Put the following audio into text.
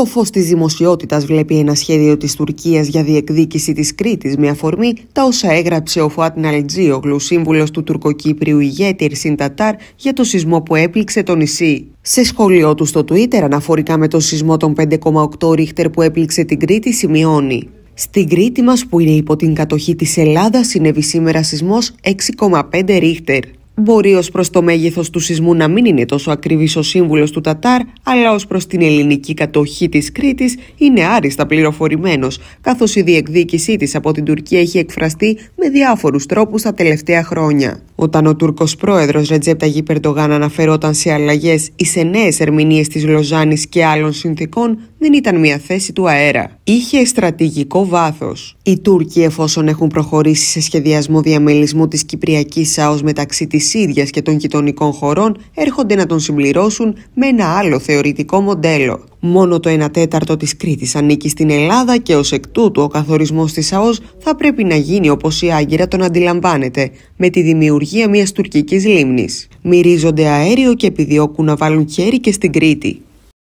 Το φως της δημοσιότητας βλέπει ένα σχέδιο της Τουρκίας για διεκδίκηση της Κρήτης με αφορμή τα όσα έγραψε ο Φουάτ Ναλτζίογλου, σύμβουλος του τουρκοκύπριου ηγέτη Ερσίν Τατάρ, για το σεισμό που έπληξε το νησί. Σε σχόλιο του στο Twitter αναφορικά με το σεισμό των 5,8 ρίχτερ που έπληξε την Κρήτη, σημειώνει. Στην Κρήτη μας που είναι υπό την κατοχή της Ελλάδας συνέβη σήμερα σεισμός 6,5 ρίχτερ. Μπορεί ως προς το μέγεθος του σεισμού να μην είναι τόσο ακριβής ο σύμβουλος του Τατάρ, αλλά ως προς την ελληνική κατοχή της Κρήτης είναι άριστα πληροφορημένος, καθώς η διεκδίκησή της από την Τουρκία έχει εκφραστεί με διάφορους τρόπους τα τελευταία χρόνια. Όταν ο Τούρκος πρόεδρος Ρετζέπτα Γιπερντογάν αναφερόταν σε αλλαγές ή σε νέες ερμηνείες της Λοζάνης και άλλων συνθήκων, δεν ήταν μια θέση του αέρα. Είχε στρατηγικό βάθος. Οι Τούρκοι, εφόσον έχουν προχωρήσει σε σχεδιασμό διαμελισμού της Κυπριακής ΣΑΟΣ... μεταξύ της ίδιας και των γειτονικών χωρών, έρχονται να τον συμπληρώσουν με ένα άλλο θεωρητικό μοντέλο. Μόνο το 1 τέταρτο της Κρήτης ανήκει στην Ελλάδα και ως εκ τούτου ο καθορισμός της ΣΑΟΣ θα πρέπει να γίνει όπως η Άγκυρα τον αντιλαμβάνεται, με τη δημιουργία μιας τουρκικής λίμνης. Μυρίζονται αέριο και επιδιώκουν να βάλουν χέρι και στην Κρήτη.